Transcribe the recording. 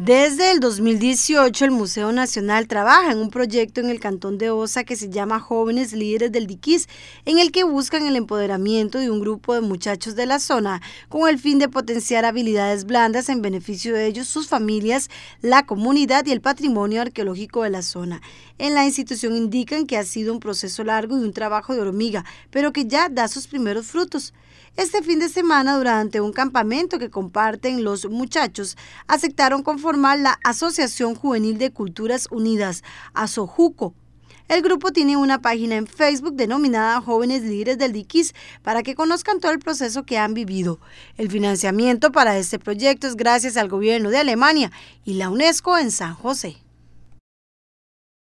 Desde el 2018, el Museo Nacional trabaja en un proyecto en el Cantón de Osa que se llama Jóvenes Líderes del Diquís, en el que buscan el empoderamiento de un grupo de muchachos de la zona, con el fin de potenciar habilidades blandas en beneficio de ellos, sus familias, la comunidad y el patrimonio arqueológico de la zona. En la institución indican que ha sido un proceso largo y un trabajo de hormiga, pero que ya da sus primeros frutos. Este fin de semana, durante un campamento que comparten los muchachos, aceptaron conforme formar la Asociación Juvenil de Culturas Unidas, ASOJUCO. El grupo tiene una página en Facebook denominada Jóvenes Líderes del Diquis para que conozcan todo el proceso que han vivido. El financiamiento para este proyecto es gracias al gobierno de Alemania y la UNESCO en San José.